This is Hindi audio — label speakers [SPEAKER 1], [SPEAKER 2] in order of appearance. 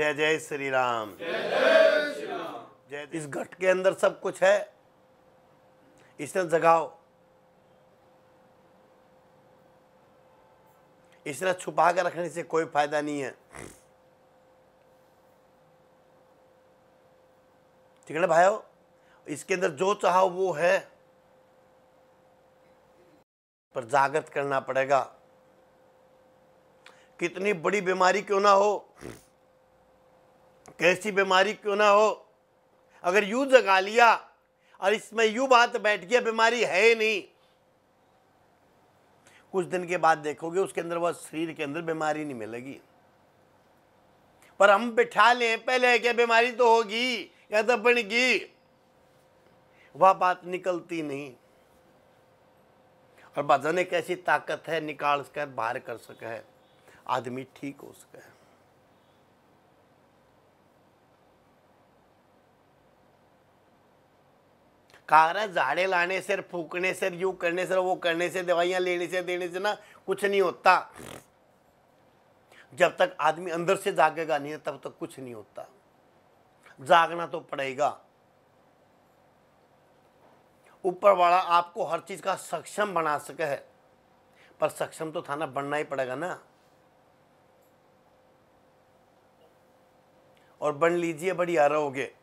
[SPEAKER 1] जय जय श्री राम जय इस घट के अंदर सब कुछ है इसने जगाओ इसने छुपा के रखने से कोई फायदा नहीं है ठीक है ना भाई इसके अंदर जो चाहो वो है पर जागृत करना पड़ेगा कितनी बड़ी बीमारी क्यों ना हो कैसी बीमारी क्यों ना हो अगर यू जगा लिया और इसमें यू बात बैठ गया बीमारी है ही नहीं कुछ दिन के बाद देखोगे उसके अंदर वह शरीर के अंदर बीमारी नहीं मिलेगी पर हम बिठा लें पहले क्या बीमारी तो होगी या तो बनगी वह बात निकलती नहीं और बाजने कैसी ताकत है निकाल सके बाहर कर सके आदमी ठीक हो सके है झाड़े लाने से फूकने से यू करने से वो करने से दवाइयाँ लेने से देने से ना कुछ नहीं होता जब तक आदमी अंदर से जागेगा नहीं तब तक कुछ नहीं होता जागना तो पड़ेगा ऊपर वाला आपको हर चीज़ का सक्षम बना सके है पर सक्षम तो थाना बनना ही पड़ेगा ना और बन लीजिए बढ़िया रहोगे